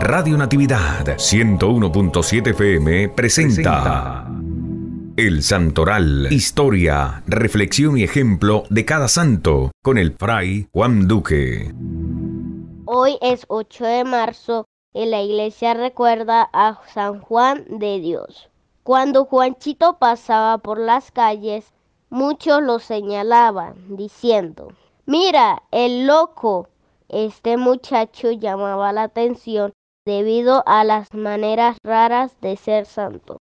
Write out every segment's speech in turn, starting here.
Radio Natividad 101.7 FM presenta, El Santoral, historia, reflexión y ejemplo de cada santo con el fray Juan Duque. Hoy es 8 de marzo y la iglesia recuerda a San Juan de Dios. Cuando Juanchito pasaba por las calles, muchos lo señalaban, diciendo, Mira, el loco. Este muchacho llamaba la atención debido a las maneras raras de ser santo.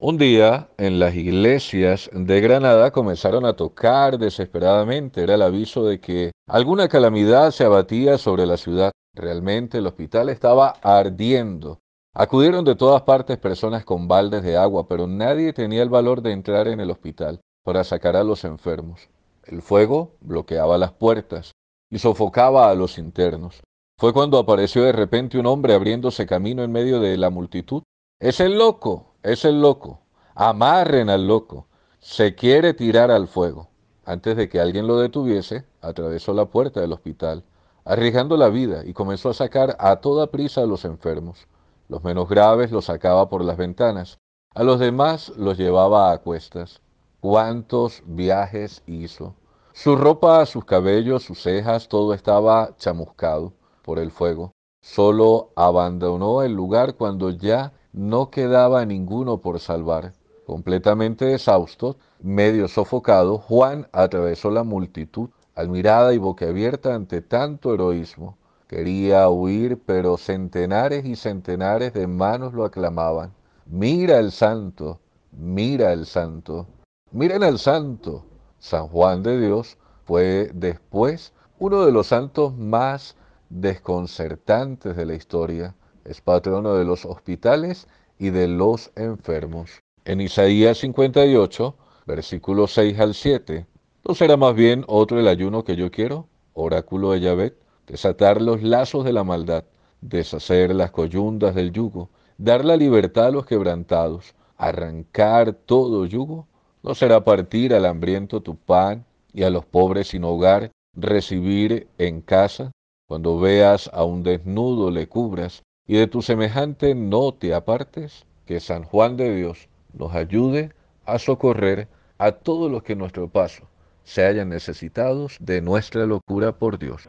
Un día en las iglesias de Granada comenzaron a tocar desesperadamente. Era el aviso de que alguna calamidad se abatía sobre la ciudad. Realmente el hospital estaba ardiendo. Acudieron de todas partes personas con baldes de agua, pero nadie tenía el valor de entrar en el hospital para sacar a los enfermos. El fuego bloqueaba las puertas y sofocaba a los internos. Fue cuando apareció de repente un hombre abriéndose camino en medio de la multitud. Es el loco, es el loco. Amarren al loco. Se quiere tirar al fuego. Antes de que alguien lo detuviese, atravesó la puerta del hospital, arriesgando la vida y comenzó a sacar a toda prisa a los enfermos. Los menos graves los sacaba por las ventanas. A los demás los llevaba a cuestas. ¿Cuántos viajes hizo? Su ropa, sus cabellos, sus cejas, todo estaba chamuscado por el fuego, solo abandonó el lugar cuando ya no quedaba ninguno por salvar. Completamente exhausto, medio sofocado, Juan atravesó la multitud, admirada y boquiabierta ante tanto heroísmo. Quería huir, pero centenares y centenares de manos lo aclamaban. Mira el santo, mira el santo, miren al santo. San Juan de Dios fue después uno de los santos más desconcertantes de la historia, es patrono de los hospitales y de los enfermos. En Isaías 58, versículo 6 al 7, ¿no será más bien otro el ayuno que yo quiero? Oráculo de Yahvé, desatar los lazos de la maldad, deshacer las coyundas del yugo, dar la libertad a los quebrantados, arrancar todo yugo. ¿No será partir al hambriento tu pan y a los pobres sin hogar recibir en casa? Cuando veas a un desnudo le cubras y de tu semejante no te apartes, que San Juan de Dios nos ayude a socorrer a todos los que en nuestro paso se hayan necesitados de nuestra locura por Dios.